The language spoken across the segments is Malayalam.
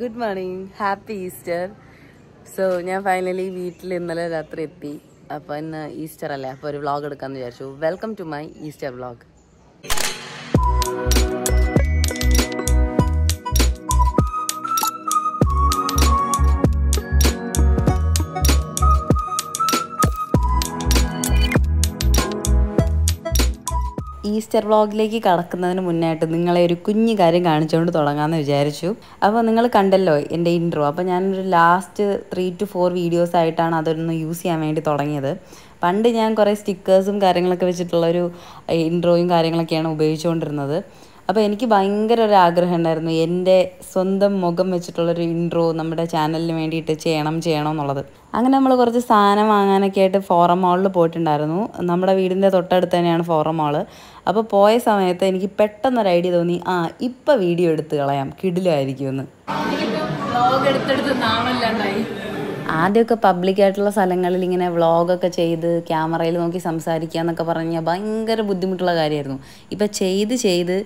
good morning happy Easter so ഞാൻ ഫൈനലി വീട്ടിൽ ഇന്നലെ രാത്രി എത്തി അപ്പൊ ഇന്ന് ഈസ്റ്റർ അല്ലേ അപ്പൊ ഒരു വ്ളോഗ് എടുക്കാന്ന് വിചാരിച്ചു welcome to my Easter vlog Easter വ്ളോഗിലേക്ക് കടക്കുന്നതിന് മുന്നായിട്ട് നിങ്ങളെ ഒരു കുഞ്ഞു കാര്യം കാണിച്ചുകൊണ്ട് തുടങ്ങാമെന്ന് വിചാരിച്ചു അപ്പോൾ നിങ്ങൾ കണ്ടല്ലോ എൻ്റെ ഇൻട്രോ അപ്പോൾ ഞാനൊരു last three two four videos ആയിട്ടാണ് അതൊന്ന് യൂസ് ചെയ്യാൻ വേണ്ടി തുടങ്ങിയത് പണ്ട് ഞാൻ കുറേ സ്റ്റിക്കേഴ്സും കാര്യങ്ങളൊക്കെ വെച്ചിട്ടുള്ളൊരു ഇൻട്രോയും കാര്യങ്ങളൊക്കെയാണ് ഉപയോഗിച്ചുകൊണ്ടിരുന്നത് അപ്പോൾ എനിക്ക് ഭയങ്കര ഒരു ആഗ്രഹം ഉണ്ടായിരുന്നു എൻ്റെ സ്വന്തം മുഖം വെച്ചിട്ടുള്ളൊരു ഇൻട്രോ നമ്മുടെ ചാനലിന് വേണ്ടിയിട്ട് ചെയ്യണം ചെയ്യണം എന്നുള്ളത് അങ്ങനെ നമ്മൾ കുറച്ച് സാധനം വാങ്ങാനൊക്കെ ആയിട്ട് ഫോറം മാളിൽ പോയിട്ടുണ്ടായിരുന്നു നമ്മുടെ വീടിൻ്റെ തൊട്ടടുത്ത് തന്നെയാണ് ഫോറം മാള് അപ്പോൾ പോയ സമയത്ത് എനിക്ക് പെട്ടെന്നൊരു ഐഡിയ തോന്നി ആ ഇപ്പം വീഡിയോ എടുത്ത് കളയാം കിടിലായിരിക്കുമെന്ന് ബ്ലോഗ് എടുത്തെടുത്ത് ആദ്യമൊക്കെ പബ്ലിക്കായിട്ടുള്ള സ്ഥലങ്ങളിൽ ഇങ്ങനെ വ്ളോഗൊക്കെ ചെയ്ത് ക്യാമറയിൽ നോക്കി സംസാരിക്കുക എന്നൊക്കെ പറഞ്ഞാൽ ഭയങ്കര ബുദ്ധിമുട്ടുള്ള കാര്യമായിരുന്നു ഇപ്പം ചെയ്ത് ചെയ്ത്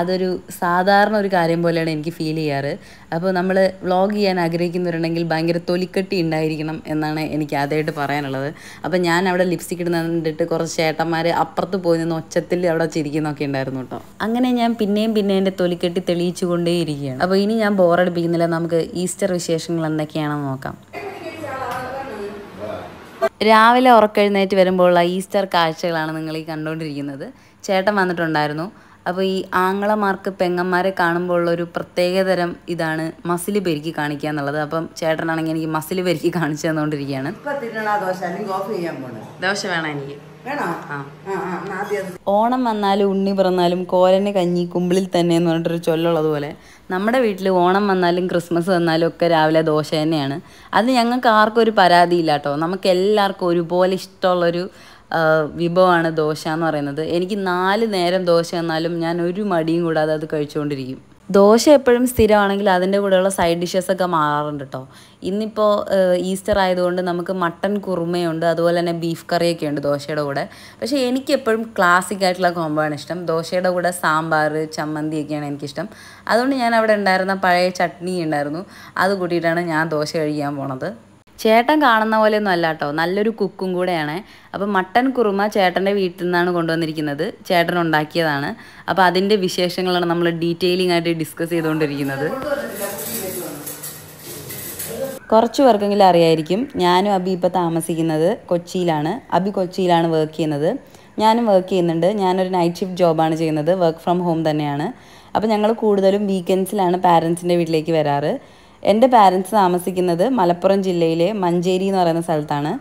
അതൊരു സാധാരണ ഒരു കാര്യം പോലെയാണ് എനിക്ക് ഫീൽ ചെയ്യാറ് അപ്പോൾ നമ്മൾ വ്ളോഗ് ചെയ്യാൻ ആഗ്രഹിക്കുന്നവരുണ്ടെങ്കിൽ ഭയങ്കര തൊലിക്കെട്ടി ഉണ്ടായിരിക്കണം എന്നാണ് എനിക്ക് ആദ്യമായിട്ട് പറയാനുള്ളത് അപ്പോൾ ഞാൻ അവിടെ ലിപ്സ്റ്റിക് ഇടുന്ന കണ്ടിട്ട് കുറച്ച് ചേട്ടന്മാർ അപ്പുറത്ത് പോയി നിന്ന് ഒച്ചത്തിൽ അവിടെ ചിരിക്കുന്നൊക്കെ ഉണ്ടായിരുന്നു കേട്ടോ അങ്ങനെ ഞാൻ പിന്നെയും പിന്നെ എൻ്റെ തൊലിക്കെട്ടി കൊണ്ടേയിരിക്കുകയാണ് അപ്പോൾ ഇനി ഞാൻ ബോറടിപ്പിക്കുന്നില്ല നമുക്ക് ഈസ്റ്റർ വിശേഷങ്ങൾ എന്തൊക്കെയാണെന്ന് നോക്കാം രാവിലെ ഉറക്കെഴുന്നേറ്റ് വരുമ്പോഴുള്ള ഈസ്റ്റർ കാഴ്ചകളാണ് നിങ്ങൾ ഈ കണ്ടുകൊണ്ടിരിക്കുന്നത് ചേട്ടൻ വന്നിട്ടുണ്ടായിരുന്നു അപ്പോൾ ഈ ആങ്ങളമാർക്ക് പെങ്ങന്മാരെ കാണുമ്പോഴുള്ള ഒരു പ്രത്യേകതരം ഇതാണ് മസിൽ പെരുക്കി കാണിക്കുക എന്നുള്ളത് അപ്പം ചേട്ടനാണെങ്കിൽ എനിക്ക് മസിൽ പെരുക്കി കാണിച്ചു തന്നുകൊണ്ടിരിക്കുകയാണ് ദോശ വേണം എനിക്ക് ഓണം വന്നാലും ഉണ്ണി പിറന്നാലും കോലന് കഞ്ഞി കുമ്പിളിൽ തന്നെ എന്ന് പറഞ്ഞിട്ടൊരു ചൊല്ലുള്ളത് പോലെ നമ്മുടെ വീട്ടിൽ ഓണം വന്നാലും ക്രിസ്മസ് വന്നാലും ഒക്കെ രാവിലെ ദോശ തന്നെയാണ് അത് ഞങ്ങൾക്ക് ആർക്കും ഒരു പരാതിയില്ല കേട്ടോ നമുക്ക് എല്ലാവർക്കും ഒരുപോലെ ഇഷ്ടമുള്ളൊരു വിഭവമാണ് ദോശ എന്ന് പറയുന്നത് എനിക്ക് നാല് നേരം ദോശ വന്നാലും ഞാൻ ഒരു മടിയും കൂടാതെ അത് കഴിച്ചുകൊണ്ടിരിക്കും ദോശ എപ്പോഴും സ്ഥിരമാണെങ്കിൽ അതിൻ്റെ കൂടെയുള്ള സൈഡ് ഡിഷസൊക്കെ മാറാറുണ്ട് കേട്ടോ ഇന്നിപ്പോൾ ഈസ്റ്റർ ആയതുകൊണ്ട് നമുക്ക് മട്ടൺ കുറുമയുണ്ട് അതുപോലെ തന്നെ ബീഫ് കറിയൊക്കെ ഉണ്ട് ദോശയുടെ കൂടെ പക്ഷേ എനിക്ക് എപ്പോഴും ക്ലാസിക് ആയിട്ടുള്ള കോമ്പാണ് ഇഷ്ടം ദോശയുടെ കൂടെ സാമ്പാർ ചമ്മന്തി ഒക്കെയാണ് എനിക്കിഷ്ടം അതുകൊണ്ട് ഞാൻ അവിടെ ഉണ്ടായിരുന്ന പഴയ ചട്നി ഉണ്ടായിരുന്നു അത് കൂട്ടിയിട്ടാണ് ഞാൻ ദോശ കഴിക്കാൻ പോണത് ചേട്ടൻ കാണുന്ന പോലെയൊന്നും അല്ല കേട്ടോ നല്ലൊരു കുക്കും കൂടെയാണ് അപ്പോൾ മട്ടൻ കുറുമ ചേട്ടൻ്റെ വീട്ടിൽ നിന്നാണ് കൊണ്ടുവന്നിരിക്കുന്നത് ചേട്ടൻ ഉണ്ടാക്കിയതാണ് അപ്പോൾ അതിൻ്റെ വിശേഷങ്ങളാണ് നമ്മൾ ഡീറ്റെയിലിംഗ് ആയിട്ട് ഡിസ്കസ് ചെയ്തുകൊണ്ടിരിക്കുന്നത് കുറച്ച് പേർക്കെങ്കിലും അറിയായിരിക്കും ഞാനും അബി ഇപ്പോൾ താമസിക്കുന്നത് കൊച്ചിയിലാണ് അബി കൊച്ചിയിലാണ് വർക്ക് ചെയ്യുന്നത് ഞാനും വർക്ക് ചെയ്യുന്നുണ്ട് ഞാനൊരു നൈറ്റ് ഷിഫ്റ്റ് ജോബാണ് ചെയ്യുന്നത് വർക്ക് ഫ്രം ഹോം തന്നെയാണ് അപ്പോൾ ഞങ്ങൾ കൂടുതലും വീക്കെൻഡ്സിലാണ് പാരൻസിൻ്റെ വീട്ടിലേക്ക് വരാറ് എൻ്റെ പാരൻസ് താമസിക്കുന്നത് മലപ്പുറം ജില്ലയിലെ മഞ്ചേരി എന്ന് പറയുന്ന സ്ഥലത്താണ്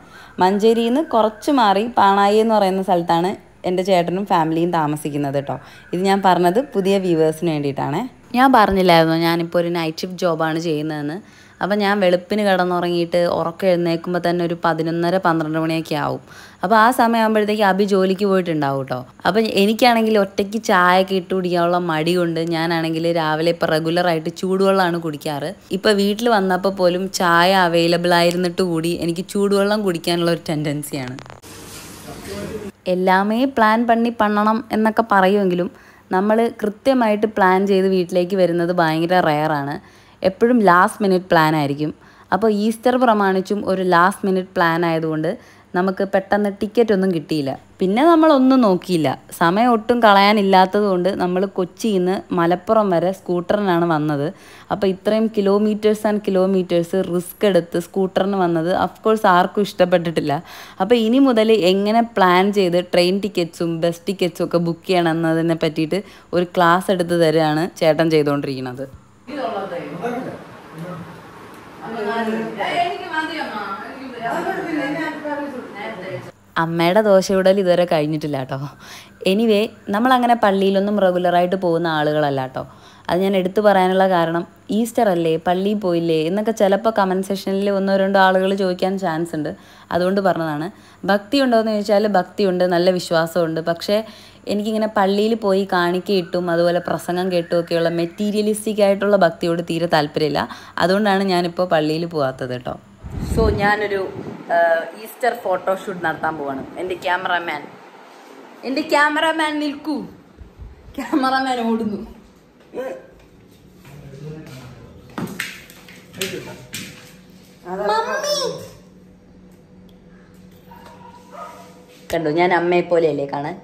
മഞ്ചേരിയിൽ നിന്ന് കുറച്ച് മാറി പാണായി എന്ന് പറയുന്ന സ്ഥലത്താണ് എൻ്റെ ചേട്ടനും ഫാമിലിയും താമസിക്കുന്നത് കേട്ടോ ഇത് ഞാൻ പറഞ്ഞത് പുതിയ വ്യൂവേഴ്സിന് വേണ്ടിയിട്ടാണ് ഞാൻ പറഞ്ഞില്ലായിരുന്നു ഞാനിപ്പോൾ ഒരു നൈറ്റ് ഷിഫ്റ്റ് ജോബാണ് ചെയ്യുന്നതെന്ന് അപ്പോൾ ഞാൻ വെളുപ്പിന് കിടന്നുറങ്ങിയിട്ട് ഉറക്കം എഴുന്നേൽക്കുമ്പോൾ തന്നെ ഒരു പതിനൊന്നര പന്ത്രണ്ട് മണിയൊക്കെ ആവും അപ്പോൾ ആ സമയമാകുമ്പോഴത്തേക്ക് അഭി ജോലിക്ക് പോയിട്ടുണ്ടാവും കേട്ടോ അപ്പോൾ എനിക്കാണെങ്കിൽ ഒറ്റയ്ക്ക് ചായ ഇട്ട് കുടിക്കാനുള്ള മടി കൊണ്ട് ഞാനാണെങ്കിൽ രാവിലെ ഇപ്പോൾ റെഗുലറായിട്ട് ചൂടുവെള്ളമാണ് കുടിക്കാറ് ഇപ്പോൾ വീട്ടിൽ വന്നപ്പോൾ പോലും ചായ അവൈലബിൾ ആയിരുന്നിട്ട് കൂടി എനിക്ക് ചൂടുവെള്ളം കുടിക്കാനുള്ള ഒരു ടെൻഡൻസിയാണ് എല്ലാമേ പ്ലാൻ പണി പണ്ണണം എന്നൊക്കെ പറയുമെങ്കിലും നമ്മൾ കൃത്യമായിട്ട് പ്ലാൻ ചെയ്ത് വീട്ടിലേക്ക് വരുന്നത് ഭയങ്കര റയറാണ് എപ്പോഴും ലാസ്റ്റ് മിനിറ്റ് പ്ലാൻ ആയിരിക്കും അപ്പോൾ ഈസ്റ്റർ പ്രമാണിച്ചും ഒരു ലാസ്റ്റ് മിനിറ്റ് പ്ലാൻ ആയതുകൊണ്ട് നമുക്ക് പെട്ടെന്ന് ടിക്കറ്റ് ഒന്നും കിട്ടിയില്ല പിന്നെ നമ്മളൊന്നും നോക്കിയില്ല സമയം ഒട്ടും കളയാനില്ലാത്തത് കൊണ്ട് നമ്മൾ കൊച്ചിയിൽ നിന്ന് മലപ്പുറം വരെ സ്കൂട്ടറിനാണ് വന്നത് അപ്പോൾ ഇത്രയും കിലോമീറ്റേഴ്സ് ആൻഡ് കിലോമീറ്റേഴ്സ് റിസ്ക് എടുത്ത് സ്കൂട്ടറിന് വന്നത് അഫ്കോഴ്സ് ആർക്കും ഇഷ്ടപ്പെട്ടിട്ടില്ല അപ്പോൾ ഇനി മുതൽ എങ്ങനെ പ്ലാൻ ചെയ്ത് ട്രെയിൻ ടിക്കറ്റ്സും ബസ് ടിക്കറ്റ്സും ഒക്കെ ബുക്ക് ചെയ്യണം എന്നതിനെ പറ്റിയിട്ട് ഒരു ക്ലാസ് എടുത്ത് തരികയാണ് ചേട്ടൻ ചെയ്തുകൊണ്ടിരിക്കുന്നത് എനിക്ക് അമ്മയുടെ ദോശ ഇടൽ ഇതുവരെ കഴിഞ്ഞിട്ടില്ല കേട്ടോ എനിവേ നമ്മളങ്ങനെ പള്ളിയിലൊന്നും റെഗുലറായിട്ട് പോകുന്ന ആളുകളല്ല കേട്ടോ അത് ഞാൻ എടുത്തു പറയാനുള്ള കാരണം ഈസ്റ്റർ അല്ലേ പള്ളിയിൽ പോയില്ലേ എന്നൊക്കെ ചിലപ്പോൾ കമൻറ്റ് സെക്ഷനിൽ ഒന്നോ രണ്ടോ ആളുകൾ ചോദിക്കാൻ ചാൻസ് ഉണ്ട് അതുകൊണ്ട് പറഞ്ഞതാണ് ഭക്തി ഉണ്ടോ എന്ന് ചോദിച്ചാൽ ഭക്തിയുണ്ട് നല്ല വിശ്വാസമുണ്ട് പക്ഷേ എനിക്കിങ്ങനെ പള്ളിയിൽ പോയി കാണിക്കയിട്ടും അതുപോലെ പ്രസംഗം കേട്ടും ഒക്കെയുള്ള മെറ്റീരിയലിസ്റ്റിക് ആയിട്ടുള്ള ഭക്തിയോട് തീരെ താല്പര്യമില്ല അതുകൊണ്ടാണ് ഞാനിപ്പോൾ പള്ളിയിൽ പോകാത്തത് കേട്ടോ സോ ഞാനൊരു ഈസ്റ്റർ ഫോട്ടോഷൂട്ട് നടത്താൻ പോവാണ് എൻ്റെ ക്യാമറാമാൻ എൻ്റെ ക്യാമറാമാൻ നിൽക്കൂ ക്യാമറമാൻ ഓടുന്നു കണ്ടു ഞാൻ അമ്മയെ പോലെയല്ലേ കാണാൻ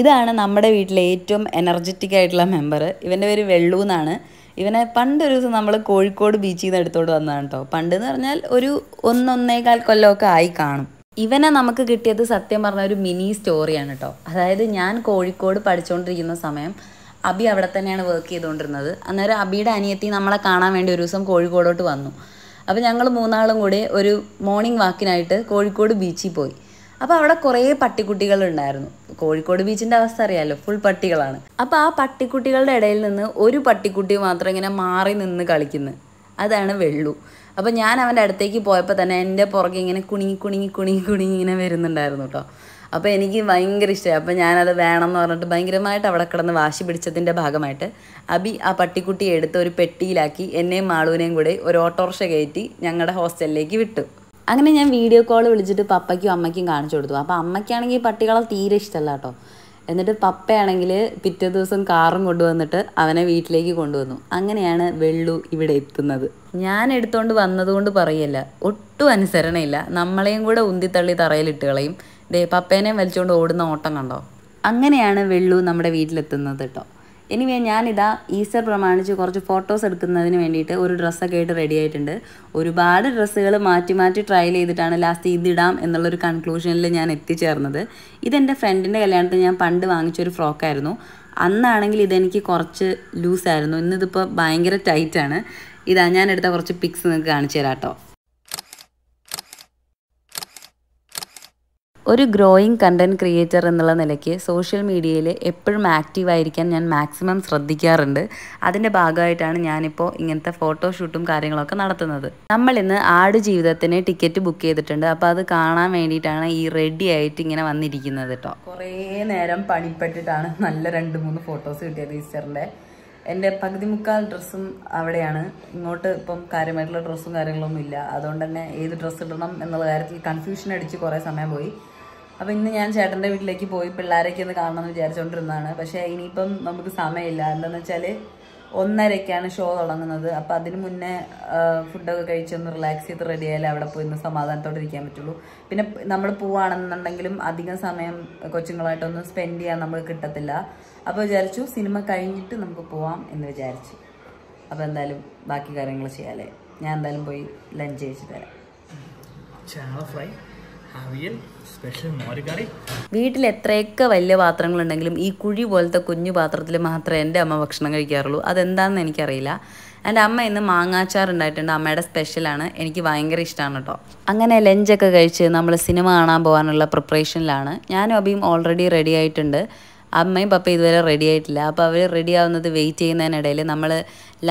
ഇതാണ് നമ്മുടെ വീട്ടിലെ ഏറ്റവും എനർജറ്റിക് ആയിട്ടുള്ള മെമ്പർ ഇവൻ്റെ പേര് വെള്ളു എന്നാണ് ഇവനെ പണ്ടൊരു ദിവസം നമ്മൾ കോഴിക്കോട് ബീച്ചിൽ നിന്ന് എടുത്തോണ്ട് വന്നതാണ് കേട്ടോ എന്ന് പറഞ്ഞാൽ ഒരു ഒന്നൊന്നേകാൽ കൊല്ലമൊക്കെ ആയി കാണും ഇവനെ നമുക്ക് കിട്ടിയത് സത്യം പറഞ്ഞ ഒരു മിനി സ്റ്റോറിയാണ് കേട്ടോ അതായത് ഞാൻ കോഴിക്കോട് പഠിച്ചുകൊണ്ടിരിക്കുന്ന സമയം അബി അവിടെ തന്നെയാണ് വർക്ക് ചെയ്തുകൊണ്ടിരുന്നത് അന്നേരം അബിയുടെ അനിയത്തി നമ്മളെ കാണാൻ വേണ്ടി ഒരു ദിവസം കോഴിക്കോടോട്ട് വന്നു അപ്പോൾ ഞങ്ങൾ മൂന്നാളും കൂടി ഒരു മോർണിംഗ് വാക്കിനായിട്ട് കോഴിക്കോട് ബീച്ചിൽ പോയി അപ്പോൾ അവിടെ കുറേ ഉണ്ടായിരുന്നു കോഴിക്കോട് ബീച്ചിൻ്റെ അവസ്ഥ അറിയാമല്ലോ ഫുൾ പട്ടികളാണ് അപ്പോൾ ആ പട്ടിക്കുട്ടികളുടെ ഇടയിൽ നിന്ന് ഒരു പട്ടിക്കുട്ടി മാത്രം ഇങ്ങനെ മാറി നിന്ന് കളിക്കുന്നു അതാണ് വെള്ളു അപ്പോൾ ഞാൻ അവൻ്റെ അടുത്തേക്ക് പോയപ്പോൾ തന്നെ എൻ്റെ പുറകെ ഇങ്ങനെ കുണിങ്ങി കുണിങ്ങി കുണിങ്ങി കുണിങ്ങി ഇങ്ങനെ വരുന്നുണ്ടായിരുന്നു കേട്ടോ അപ്പോൾ എനിക്ക് ഭയങ്കര ഇഷ്ടമായി അപ്പോൾ ഞാനത് വേണമെന്ന് പറഞ്ഞിട്ട് ഭയങ്കരമായിട്ട് അവിടെ കിടന്ന് വാശി പിടിച്ചതിൻ്റെ ഭാഗമായിട്ട് അബി ആ പട്ടിക്കുട്ടിയെ എടുത്ത് ഒരു പെട്ടിയിലാക്കി എന്നെയും മാളുവിനെയും കൂടെ ഒരു ഓട്ടോറിക്ഷ കയറ്റി ഞങ്ങളുടെ ഹോസ്റ്റലിലേക്ക് വിട്ടു അങ്ങനെ ഞാൻ വീഡിയോ കോൾ വിളിച്ചിട്ട് പപ്പയ്ക്കും അമ്മയ്ക്കും കാണിച്ചു കൊടുത്തു അപ്പോൾ അമ്മയ്ക്കാണെങ്കിൽ പട്ടികളെ തീരെ ഇഷ്ടമല്ല കേട്ടോ എന്നിട്ട് പപ്പയാണെങ്കിൽ പിറ്റേ ദിവസം കാറും കൊണ്ടുവന്നിട്ട് അവനെ വീട്ടിലേക്ക് കൊണ്ടുവന്നു അങ്ങനെയാണ് വെള്ളു ഇവിടെ എത്തുന്നത് ഞാൻ എടുത്തുകൊണ്ട് വന്നതുകൊണ്ട് പറയല്ല ഒട്ടും അനുസരണയില്ല നമ്മളെയും കൂടെ ഉന്തിത്തള്ളി തറയിലിട്ട് കളയും ദേ പപ്പേനെയും വലിച്ചുകൊണ്ട് ഓടുന്ന ഓട്ടം കണ്ടോ അങ്ങനെയാണ് വെള്ളു നമ്മുടെ വീട്ടിലെത്തുന്നത് കേട്ടോ എനിവേ ഞാനിതാ ഈസ്റ്റർ പ്രമാണിച്ച് കുറച്ച് ഫോട്ടോസ് എടുക്കുന്നതിന് വേണ്ടിയിട്ട് ഒരു ഡ്രസ്സൊക്കെ ആയിട്ട് റെഡി ആയിട്ടുണ്ട് ഒരുപാട് ഡ്രസ്സുകൾ മാറ്റി മാറ്റി ട്രയൽ ചെയ്തിട്ടാണ് ലാസ്റ്റ് ഇതിടാം എന്നുള്ളൊരു കൺക്ലൂഷനിൽ ഞാൻ എത്തിച്ചേർന്നത് ഇതെൻ്റെ ഫ്രണ്ടിൻ്റെ കല്യാണത്തിന് ഞാൻ പണ്ട് വാങ്ങിച്ചൊരു ഫ്രോക്കായിരുന്നു അന്നാണെങ്കിൽ ഇതെനിക്ക് കുറച്ച് ലൂസായിരുന്നു ഇന്നിതിപ്പോൾ ഭയങ്കര ടൈറ്റാണ് ഇതാ ഞാൻ എടുത്ത കുറച്ച് പിക്സ് നിങ്ങൾക്ക് കാണിച്ചു തരാം കേട്ടോ ഒരു ഗ്രോയിങ് കണ്ടൻറ് ക്രിയേറ്റർ എന്നുള്ള നിലയ്ക്ക് സോഷ്യൽ മീഡിയയിൽ എപ്പോഴും ആക്റ്റീവായിരിക്കാൻ ഞാൻ മാക്സിമം ശ്രദ്ധിക്കാറുണ്ട് അതിൻ്റെ ഭാഗമായിട്ടാണ് ഞാനിപ്പോൾ ഇങ്ങനത്തെ ഫോട്ടോഷൂട്ടും കാര്യങ്ങളൊക്കെ നടത്തുന്നത് നമ്മൾ ഇന്ന് ആട് ജീവിതത്തിന് ടിക്കറ്റ് ബുക്ക് ചെയ്തിട്ടുണ്ട് അപ്പോൾ അത് കാണാൻ വേണ്ടിയിട്ടാണ് ഈ റെഡി ആയിട്ട് ഇങ്ങനെ വന്നിരിക്കുന്നത് കേട്ടോ കുറേ നേരം പണിപ്പെട്ടിട്ടാണ് നല്ല രണ്ട് മൂന്ന് ഫോട്ടോസ് കിട്ടിയത് ഈസ്റ്ററിൻ്റെ എൻ്റെ പകുതി മുക്കാൽ ഡ്രസ്സും അവിടെയാണ് ഇങ്ങോട്ട് ഇപ്പം കാര്യമായിട്ടുള്ള ഡ്രസ്സും കാര്യങ്ങളൊന്നും ഇല്ല അതുകൊണ്ട് തന്നെ ഏത് ഡ്രസ്സ് ഇടണം എന്നുള്ള കാര്യത്തിൽ കൺഫ്യൂഷൻ അടിച്ച് കുറേ സമയം പോയി അപ്പോൾ ഇന്ന് ഞാൻ ചേട്ടന്റെ വീട്ടിലേക്ക് പോയി പിള്ളേരൊക്കെ ഒന്ന് കാണണമെന്ന് വിചാരിച്ചോണ്ടിരുന്നതാണ് പക്ഷേ ഇനിയിപ്പം നമുക്ക് സമയമില്ല എന്താണെന്ന് വെച്ചാല് ഒന്നരക്കാണ് ഷോ തുടങ്ങുന്നത് അപ്പോൾ അതിന് മുന്നേ ഫുഡൊക്കെ കഴിച്ചൊന്ന് റിലാക്സ് ചെയ്ത് റെഡി ആയാലേ അവിടെ പോയി ഒന്ന് സമാധാനത്തോടെ ഇരിക്കാൻ പറ്റുള്ളൂ പിന്നെ നമ്മൾ പോവാണെന്നുണ്ടെങ്കിലും അധികം സമയം കൊച്ചുങ്ങളായിട്ടൊന്നും സ്പെൻഡ് ചെയ്യാൻ നമുക്ക് കിട്ടത്തില്ല അപ്പോൾ വിചാരിച്ചു സിനിമ കഴിഞ്ഞിട്ട് നമുക്ക് പോവാം എന്ന് വിചാരിച്ചു അപ്പോൾ എന്തായാലും ബാക്കി കാര്യങ്ങൾ ചെയ്യാലേ ഞാൻ എന്തായാലും പോയി ലഞ്ച് കഴിച്ച് തരാം ഫ്രൈ അവിയൽ സ്പെഷ്യൽ വീട്ടിൽ എത്രയൊക്കെ വലിയ പാത്രങ്ങളുണ്ടെങ്കിലും ഈ കുഴി പോലത്തെ കുഞ്ഞു പാത്രത്തിൽ മാത്രമേ എൻ്റെ അമ്മ ഭക്ഷണം കഴിക്കാറുള്ളൂ അതെന്താണെന്ന് എനിക്കറിയില്ല എൻ്റെ അമ്മ ഇന്ന് മാങ്ങാച്ചാർ ഉണ്ടായിട്ടുണ്ട് അമ്മയുടെ സ്പെഷ്യലാണ് എനിക്ക് ഭയങ്കര ഇഷ്ടമാണ് കേട്ടോ അങ്ങനെ ലഞ്ചൊക്കെ കഴിച്ച് നമ്മൾ സിനിമ കാണാൻ പോകാനുള്ള പ്രിപ്പറേഷനിലാണ് ഞാനും അബിയും ഓൾറെഡി റെഡി ആയിട്ടുണ്ട് അമ്മയും പപ്പ ഇതുവരെ റെഡി ആയിട്ടില്ല അപ്പോൾ അവർ റെഡി ആവുന്നത് വെയിറ്റ് ചെയ്യുന്നതിനിടയിൽ നമ്മൾ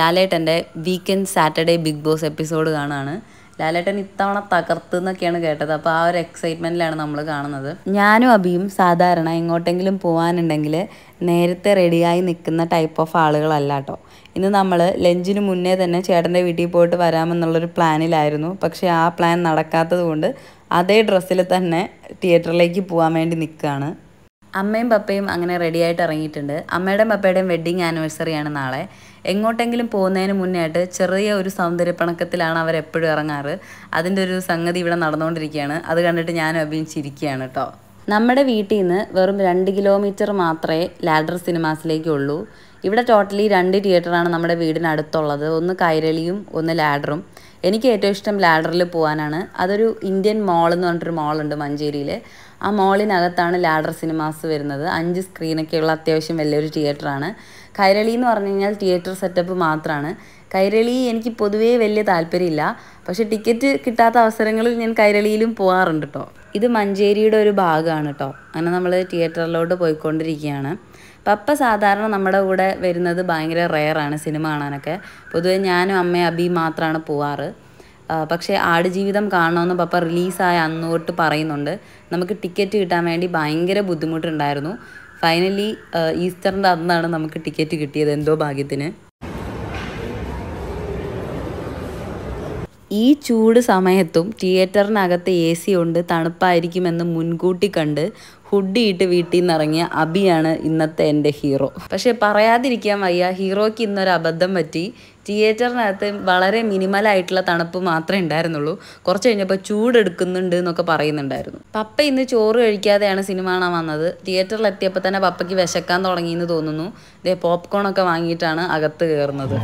ലാലേട്ടൻ്റെ weekend Saturday big boss episode കാണുകയാണ് ലാലേട്ടൻ ഇത്തവണ തകർത്ത് എന്നൊക്കെയാണ് കേട്ടത് അപ്പൊ ആ ഒരു എക്സൈറ്റ്മെന്റിലാണ് നമ്മൾ കാണുന്നത് ഞാനും അബിയും സാധാരണ എങ്ങോട്ടെങ്കിലും പോവാനുണ്ടെങ്കിൽ നേരത്തെ റെഡിയായി നിൽക്കുന്ന ടൈപ്പ് ഓഫ് ആളുകളല്ല കേട്ടോ ഇന്ന് നമ്മൾ ലഞ്ചിന് മുന്നേ തന്നെ ചേട്ടൻ്റെ വീട്ടിൽ പോയിട്ട് വരാമെന്നുള്ളൊരു പ്ലാനിലായിരുന്നു പക്ഷേ ആ പ്ലാൻ നടക്കാത്തത് കൊണ്ട് അതേ ഡ്രസ്സിൽ തന്നെ തിയേറ്ററിലേക്ക് പോകാൻ വേണ്ടി നിൽക്കുകയാണ് അമ്മയും പപ്പയും അങ്ങനെ റെഡിയായിട്ട് ഇറങ്ങിയിട്ടുണ്ട് അമ്മയുടെയും പപ്പയുടെയും വെഡ്ഡിങ് ആനിവേഴ്സറിയാണ് നാളെ എങ്ങോട്ടെങ്കിലും പോകുന്നതിന് മുന്നേ ആയിട്ട് ചെറിയ ഒരു സൗന്ദര്യപ്പണക്കത്തിലാണ് എപ്പോഴും ഇറങ്ങാറ് അതിൻ്റെ ഒരു സംഗതി ഇവിടെ നടന്നുകൊണ്ടിരിക്കുകയാണ് അത് കണ്ടിട്ട് ഞാൻ അഭിനയിച്ചിരിക്കുകയാണ് കേട്ടോ നമ്മുടെ വീട്ടിൽ നിന്ന് വെറും രണ്ട് കിലോമീറ്റർ മാത്രമേ ലാഡർ സിനിമാസിലേക്കുള്ളൂ ഇവിടെ ടോട്ടലി രണ്ട് തിയേറ്ററാണ് നമ്മുടെ വീടിനടുത്തുള്ളത് ഒന്ന് കൈരളിയും ഒന്ന് ലാഡറും എനിക്ക് ഏറ്റവും ഇഷ്ടം ലാഡറിൽ പോകാനാണ് അതൊരു ഇന്ത്യൻ മോൾ എന്ന് പറഞ്ഞിട്ടൊരു മോളുണ്ട് മഞ്ചേരിയിൽ ആ മോളിനകത്താണ് ലാഡർ സിനിമാസ് വരുന്നത് അഞ്ച് സ്ക്രീനൊക്കെയുള്ള അത്യാവശ്യം വലിയൊരു തിയേറ്ററാണ് കൈരളി എന്ന് പറഞ്ഞു കഴിഞ്ഞാൽ തിയേറ്റർ സെറ്റപ്പ് മാത്രമാണ് കൈരളി എനിക്ക് പൊതുവേ വലിയ താല്പര്യമില്ല പക്ഷേ ടിക്കറ്റ് കിട്ടാത്ത അവസരങ്ങളിൽ ഞാൻ കൈരളിയിലും പോകാറുണ്ട് കേട്ടോ ഇത് മഞ്ചേരിയുടെ ഒരു ഭാഗമാണ് കേട്ടോ അങ്ങനെ നമ്മൾ തിയേറ്ററിലോട്ട് പോയിക്കൊണ്ടിരിക്കുകയാണ് പപ്പ സാധാരണ നമ്മുടെ കൂടെ വരുന്നത് ഭയങ്കര റെയറാണ് സിനിമ കാണാനൊക്കെ പൊതുവേ ഞാനും അമ്മയും അബി മാത്രമാണ് പോവാറ് പക്ഷേ ആടുജീവിതം കാണണമെന്ന് പപ്പ റിലീസായ അന്ന് തൊട്ട് പറയുന്നുണ്ട് നമുക്ക് ടിക്കറ്റ് കിട്ടാൻ വേണ്ടി ഭയങ്കര ബുദ്ധിമുട്ടുണ്ടായിരുന്നു ഫൈനലി ഈസ്റ്ററിൻ്റെ അന്നാണ് നമുക്ക് ടിക്കറ്റ് കിട്ടിയത് എന്തോ ഭാഗ്യത്തിന് ഈ ചൂട് സമയത്തും തിയേറ്ററിനകത്ത് എ സി ഉണ്ട് തണുപ്പായിരിക്കുമെന്ന് മുൻകൂട്ടി കണ്ട് ഹുഡിയിട്ട് വീട്ടിൽ നിന്ന് ഇറങ്ങിയ അബിയാണ് ഇന്നത്തെ എൻ്റെ ഹീറോ പക്ഷേ പറയാതിരിക്കാൻ വയ്യ ഹീറോയ്ക്ക് ഇന്നൊരു അബദ്ധം പറ്റി തിയേറ്ററിനകത്ത് വളരെ മിനിമലായിട്ടുള്ള തണുപ്പ് മാത്രമേ ഉണ്ടായിരുന്നുള്ളൂ കുറച്ച് കഴിഞ്ഞപ്പോൾ ചൂടെടുക്കുന്നുണ്ട് എന്നൊക്കെ പറയുന്നുണ്ടായിരുന്നു പപ്പ ഇന്ന് ചോറ് കഴിക്കാതെയാണ് സിനിമ കാണാൻ വന്നത് തിയേറ്ററിൽ എത്തിയപ്പോൾ തന്നെ പപ്പയ്ക്ക് വിശക്കാൻ തുടങ്ങിയെന്ന് തോന്നുന്നു ഇതേ ഒക്കെ വാങ്ങിയിട്ടാണ് അകത്ത് കയറുന്നത്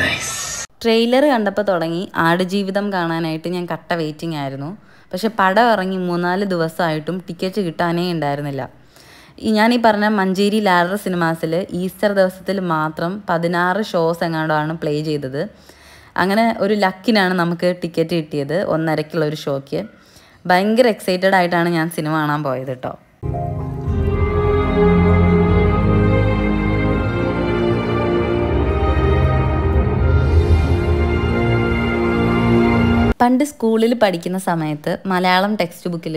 നൈസ് ട്രെയിലർ കണ്ടപ്പോൾ തുടങ്ങി ആടുജീവിതം കാണാനായിട്ട് ഞാൻ കട്ട വെയിറ്റിംഗ് ആയിരുന്നു പക്ഷെ പടം ഇറങ്ങി മൂന്നാല് ദിവസമായിട്ടും ടിക്കറ്റ് കിട്ടാനേ ഉണ്ടായിരുന്നില്ല ഞാൻ ഈ പറഞ്ഞ മഞ്ചേരി ലാഡർ സിനിമാസിൽ ഈസ്റ്റർ ദിവസത്തിൽ മാത്രം പതിനാറ് ഷോസ് എങ്ങാണ്ടാണ് പ്ലേ ചെയ്തത് അങ്ങനെ ഒരു ലക്കിനാണ് നമുക്ക് ടിക്കറ്റ് കിട്ടിയത് ഒന്നരക്കുള്ള ഒരു ഷോയ്ക്ക് ഭയങ്കര എക്സൈറ്റഡ് ആയിട്ടാണ് ഞാൻ സിനിമ കാണാൻ പോയത് കേട്ടോ പണ്ട് സ്കൂളിൽ പഠിക്കുന്ന സമയത്ത് മലയാളം ടെക്സ്റ്റ് ബുക്കിൽ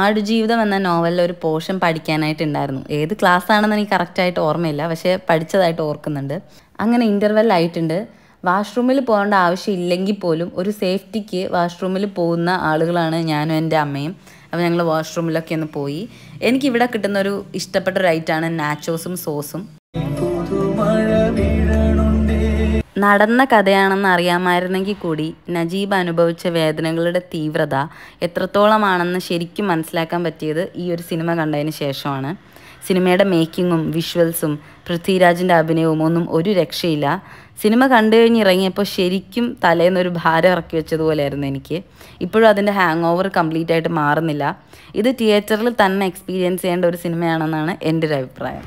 ആടുജീവിതം എന്ന നോവലിൽ ഒരു പോർഷൻ പഠിക്കാനായിട്ടുണ്ടായിരുന്നു ഏത് ക്ലാസ് ആണെന്ന് എനിക്ക് കറക്റ്റായിട്ട് ഓർമ്മയില്ല പക്ഷേ പഠിച്ചതായിട്ട് ഓർക്കുന്നുണ്ട് അങ്ങനെ ഇൻ്റർവെല്ലായിട്ടുണ്ട് വാഷ്റൂമിൽ പോകേണ്ട ആവശ്യമില്ലെങ്കിൽ പോലും ഒരു സേഫ്റ്റിക്ക് വാഷ്റൂമിൽ പോകുന്ന ആളുകളാണ് ഞാനും എൻ്റെ അമ്മയും അപ്പോൾ ഞങ്ങൾ വാഷ്റൂമിലൊക്കെ ഒന്ന് പോയി എനിക്കിവിടെ കിട്ടുന്ന ഒരു ഇഷ്ടപ്പെട്ട ഒരു ഐറ്റാണ് നാച്ചോസും സോസും നടന്ന കഥയാണെന്ന് അറിയാമായിരുന്നെങ്കിൽ കൂടി നജീബ് അനുഭവിച്ച വേദനകളുടെ തീവ്രത എത്രത്തോളമാണെന്ന് ശരിക്കും മനസ്സിലാക്കാൻ പറ്റിയത് ഈ ഒരു സിനിമ കണ്ടതിന് ശേഷമാണ് സിനിമയുടെ മേക്കിങ്ങും വിഷ്വൽസും പൃഥ്വിരാജിൻ്റെ അഭിനയവും ഒന്നും ഒരു രക്ഷയില്ല സിനിമ കണ്ടു കഴിഞ്ഞിറങ്ങിയപ്പോൾ ശരിക്കും തലേന്നൊരു ഭാരം ഇറക്കി വെച്ചതുപോലെയായിരുന്നു എനിക്ക് ഇപ്പോഴും അതിൻ്റെ ഹാങ് ഓവർ കംപ്ലീറ്റ് ആയിട്ട് മാറുന്നില്ല ഇത് തിയേറ്ററിൽ തന്നെ എക്സ്പീരിയൻസ് ചെയ്യേണ്ട ഒരു സിനിമയാണെന്നാണ് എൻ്റെ ഒരു അഭിപ്രായം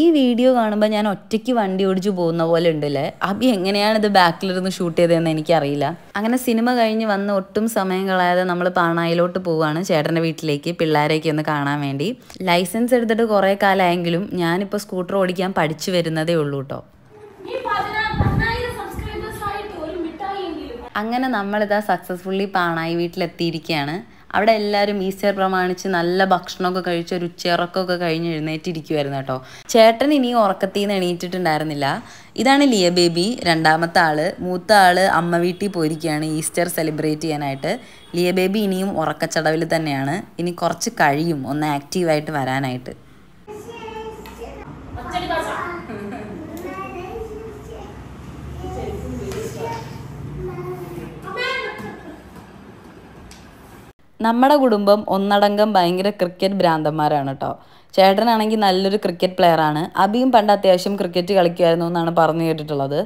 ഈ വീഡിയോ കാണുമ്പോൾ ഞാൻ ഒറ്റയ്ക്ക് വണ്ടി ഓടിച്ചു പോകുന്ന പോലെ ഉണ്ടല്ലേ അബി എങ്ങനെയാണ് ഇത് ബാക്കിലിരുന്ന് ഷൂട്ട് ചെയ്തതെന്ന് എനിക്കറിയില്ല അങ്ങനെ സിനിമ കഴിഞ്ഞ് വന്ന് ഒട്ടും സമയം കളയാതെ നമ്മൾ പാണായിലോട്ട് പോവുകയാണ് ചേട്ടൻ്റെ വീട്ടിലേക്ക് പിള്ളേരെയൊക്കെ ഒന്ന് കാണാൻ വേണ്ടി ലൈസൻസ് എടുത്തിട്ട് കുറേ കാലമായെങ്കിലും ഞാനിപ്പോൾ സ്കൂട്ടർ ഓടിക്കാൻ പഠിച്ചു വരുന്നതേ ഉള്ളൂ കേട്ടോ അങ്ങനെ നമ്മളിതാ സക്സസ്ഫുള്ളി പാണായി വീട്ടിലെത്തിയിരിക്കുകയാണ് അവിടെ എല്ലാവരും ഈസ്റ്റർ പ്രമാണിച്ച് നല്ല ഭക്ഷണമൊക്കെ കഴിച്ച് ഒരു ഉച്ചയിറക്കമൊക്കെ കഴിഞ്ഞ് എഴുന്നേറ്റിരിക്കുമായിരുന്നു കേട്ടോ ചേട്ടൻ ഇനി ഉറക്കത്തിൽ നിന്ന് എണീറ്റിട്ടുണ്ടായിരുന്നില്ല ഇതാണ് ലിയ ബേബി രണ്ടാമത്തെ ആള് മൂത്ത ആള് അമ്മ വീട്ടിൽ പോയിരിക്കുകയാണ് ഈസ്റ്റർ സെലിബ്രേറ്റ് ചെയ്യാനായിട്ട് ലിയ ബേബി ഇനിയും ഉറക്കച്ചടവിൽ തന്നെയാണ് ഇനി കുറച്ച് കഴിയും ഒന്ന് ആക്റ്റീവായിട്ട് വരാനായിട്ട് നമ്മുടെ കുടുംബം ഒന്നടങ്കം ഭയങ്കര ക്രിക്കറ്റ് ഭ്രാന്തന്മാരാണ് കേട്ടോ ചേട്ടനാണെങ്കിൽ നല്ലൊരു ക്രിക്കറ്റ് പ്ലെയറാണ് അബിയും പണ്ട് അത്യാവശ്യം ക്രിക്കറ്റ് കളിക്കുമായിരുന്നു എന്നാണ് പറഞ്ഞു കേട്ടിട്ടുള്ളത്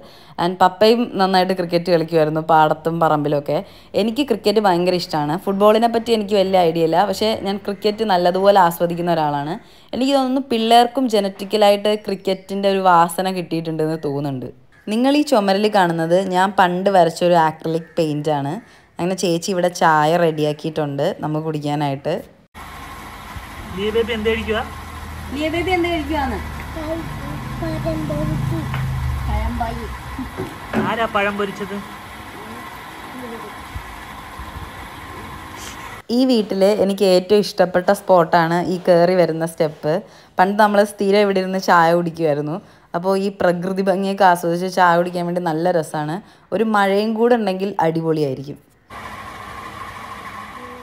ആൻഡ് പപ്പയും നന്നായിട്ട് ക്രിക്കറ്റ് കളിക്കുമായിരുന്നു പാടത്തും പറമ്പിലൊക്കെ എനിക്ക് ക്രിക്കറ്റ് ഭയങ്കര ഇഷ്ടമാണ് ഫുട്ബോളിനെ പറ്റി എനിക്ക് വലിയ ഐഡിയ ഇല്ല പക്ഷേ ഞാൻ ക്രിക്കറ്റ് നല്ലതുപോലെ ആസ്വദിക്കുന്ന ഒരാളാണ് എനിക്ക് തോന്നുന്നു പിള്ളേർക്കും ജനറ്റിക്കലായിട്ട് ക്രിക്കറ്റിൻ്റെ ഒരു വാസന കിട്ടിയിട്ടുണ്ടെന്ന് തോന്നുന്നുണ്ട് നിങ്ങൾ ഈ ചുമരിൽ കാണുന്നത് ഞാൻ പണ്ട് വരച്ച ഒരു ആക്രിലിക് പെയിൻ്റാണ് അങ്ങനെ ചേച്ചി ഇവിടെ ചായ റെഡിയാക്കിയിട്ടുണ്ട് നമുക്ക് കുടിക്കാനായിട്ട് പഴം ഈ വീട്ടിൽ എനിക്ക് ഏറ്റവും ഇഷ്ടപ്പെട്ട സ്പോട്ടാണ് ഈ കയറി വരുന്ന സ്റ്റെപ്പ് പണ്ട് നമ്മൾ സ്ഥിരം ഇവിടെ ഇരുന്ന് ചായ കുടിക്കുമായിരുന്നു അപ്പോൾ ഈ പ്രകൃതി ഭംഗിയൊക്കെ ആസ്വദിച്ച് ചായ കുടിക്കാൻ വേണ്ടി നല്ല രസമാണ് ഒരു മഴയും കൂടെ ഉണ്ടെങ്കിൽ അടിപൊളിയായിരിക്കും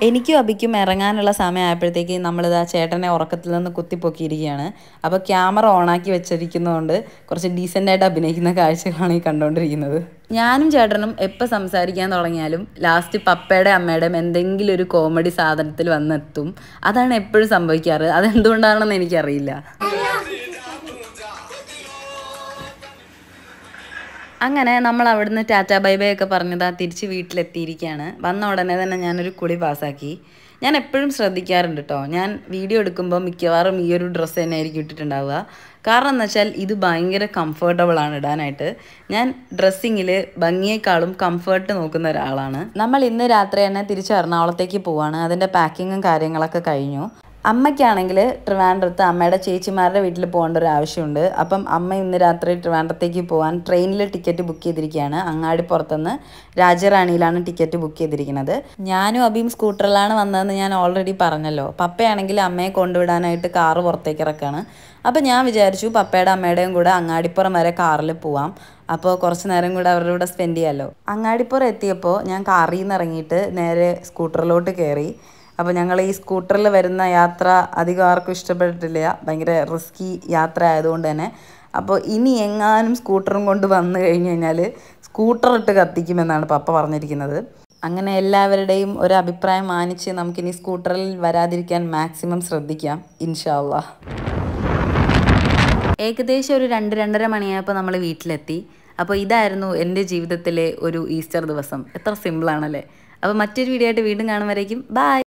എനിക്കും അബിക്കും ഇറങ്ങാനുള്ള സമയമായപ്പോഴത്തേക്ക് നമ്മളിത് ആ ചേട്ടനെ ഉറക്കത്തിൽ നിന്ന് കുത്തിപ്പൊക്കിയിരിക്കുകയാണ് അപ്പോൾ ക്യാമറ ഓണാക്കി വെച്ചിരിക്കുന്നതുകൊണ്ട് കുറച്ച് ഡീസൻ്റായിട്ട് അഭിനയിക്കുന്ന കാഴ്ചകളാണ് ഈ കണ്ടുകൊണ്ടിരിക്കുന്നത് ഞാനും ചേട്ടനും എപ്പോൾ സംസാരിക്കാൻ തുടങ്ങിയാലും ലാസ്റ്റ് പപ്പയുടെ അമ്മയുടെയും എന്തെങ്കിലും ഒരു കോമഡി സാധനത്തിൽ വന്നെത്തും അതാണ് എപ്പോഴും സംഭവിക്കാറ് അതെന്തുകൊണ്ടാണെന്ന് എനിക്കറിയില്ല അങ്ങനെ നമ്മൾ അവിടുന്ന് ടാറ്റ ബൈ ബൈ ഒക്കെ പറഞ്ഞതാ തിരിച്ച് വീട്ടിലെത്തിയിരിക്കുകയാണ് വന്ന ഉടനെ തന്നെ ഞാനൊരു കുളി പാസ്സാക്കി ഞാൻ എപ്പോഴും ശ്രദ്ധിക്കാറുണ്ട് കേട്ടോ ഞാൻ വീഡിയോ എടുക്കുമ്പോൾ മിക്കവാറും ഈ ഒരു ഡ്രസ്സ് തന്നെ ആയിരിക്കും ഇട്ടിട്ടുണ്ടാവുക കാരണം എന്ന് വെച്ചാൽ ഇത് ഭയങ്കര ആണ് ഇടാനായിട്ട് ഞാൻ ഡ്രസ്സിങ്ങിൽ ഭംഗിയേക്കാളും കംഫർട്ട് നോക്കുന്ന ഒരാളാണ് നമ്മൾ ഇന്ന് രാത്രി തന്നെ തിരിച്ച് എറണാകുളത്തേക്ക് പോവാണ് അതിൻ്റെ പാക്കിങ്ങും കാര്യങ്ങളൊക്കെ കഴിഞ്ഞു അമ്മയ്ക്കാണെങ്കിൽ ട്രിവാൻഡ്രത്ത് അമ്മയുടെ ചേച്ചിമാരുടെ വീട്ടിൽ പോകേണ്ട ഒരു ആവശ്യമുണ്ട് അപ്പം അമ്മ ഇന്ന് രാത്രി ട്രിവാൻഡ്രത്തേക്ക് പോകാൻ ട്രെയിനിൽ ടിക്കറ്റ് ബുക്ക് ചെയ്തിരിക്കുകയാണ് പുറത്തുനിന്ന് രാജറാണിയിലാണ് ടിക്കറ്റ് ബുക്ക് ചെയ്തിരിക്കുന്നത് ഞാനും അബിയും സ്കൂട്ടറിലാണ് വന്നതെന്ന് ഞാൻ ഓൾറെഡി പറഞ്ഞല്ലോ പപ്പയാണെങ്കിൽ അമ്മയെ കൊണ്ടുവിടാനായിട്ട് കാറ് പുറത്തേക്ക് ഇറക്കുകയാണ് അപ്പോൾ ഞാൻ വിചാരിച്ചു പപ്പയുടെ അമ്മയുടെയും കൂടെ അങ്ങാടിപ്പുറം വരെ കാറിൽ പോവാം അപ്പോൾ കുറച്ച് നേരം കൂടെ അവരുടെ കൂടെ സ്പെൻഡ് ചെയ്യാമല്ലോ അങ്ങാടിപ്പുറം എത്തിയപ്പോൾ ഞാൻ കാറിൽ നിന്ന് ഇറങ്ങിയിട്ട് നേരെ സ്കൂട്ടറിലോട്ട് കയറി അപ്പോൾ ഞങ്ങൾ ഈ സ്കൂട്ടറിൽ വരുന്ന യാത്ര അധികം ആർക്കും ഇഷ്ടപ്പെട്ടിട്ടില്ല ഭയങ്കര റിസ്കി യാത്ര ആയതുകൊണ്ട് തന്നെ അപ്പോൾ ഇനി എങ്ങാനും സ്കൂട്ടറും കൊണ്ട് വന്നു കഴിഞ്ഞ് കഴിഞ്ഞാൽ സ്കൂട്ടർ ഇട്ട് കത്തിക്കുമെന്നാണ് പപ്പ പറഞ്ഞിരിക്കുന്നത് അങ്ങനെ എല്ലാവരുടെയും ഒരു അഭിപ്രായം മാനിച്ച് നമുക്കിനി സ്കൂട്ടറിൽ വരാതിരിക്കാൻ മാക്സിമം ശ്രദ്ധിക്കാം ഇൻഷാള്ള ഏകദേശം ഒരു രണ്ട് രണ്ടര മണിയായപ്പോൾ നമ്മൾ വീട്ടിലെത്തി അപ്പോൾ ഇതായിരുന്നു എൻ്റെ ജീവിതത്തിലെ ഒരു ഈസ്റ്റർ ദിവസം എത്ര സിമ്പിളാണല്ലേ അപ്പോൾ മറ്റൊരു വീഡിയോ ആയിട്ട് വീണ്ടും കാണുമ്പോഴേക്കും ബായ്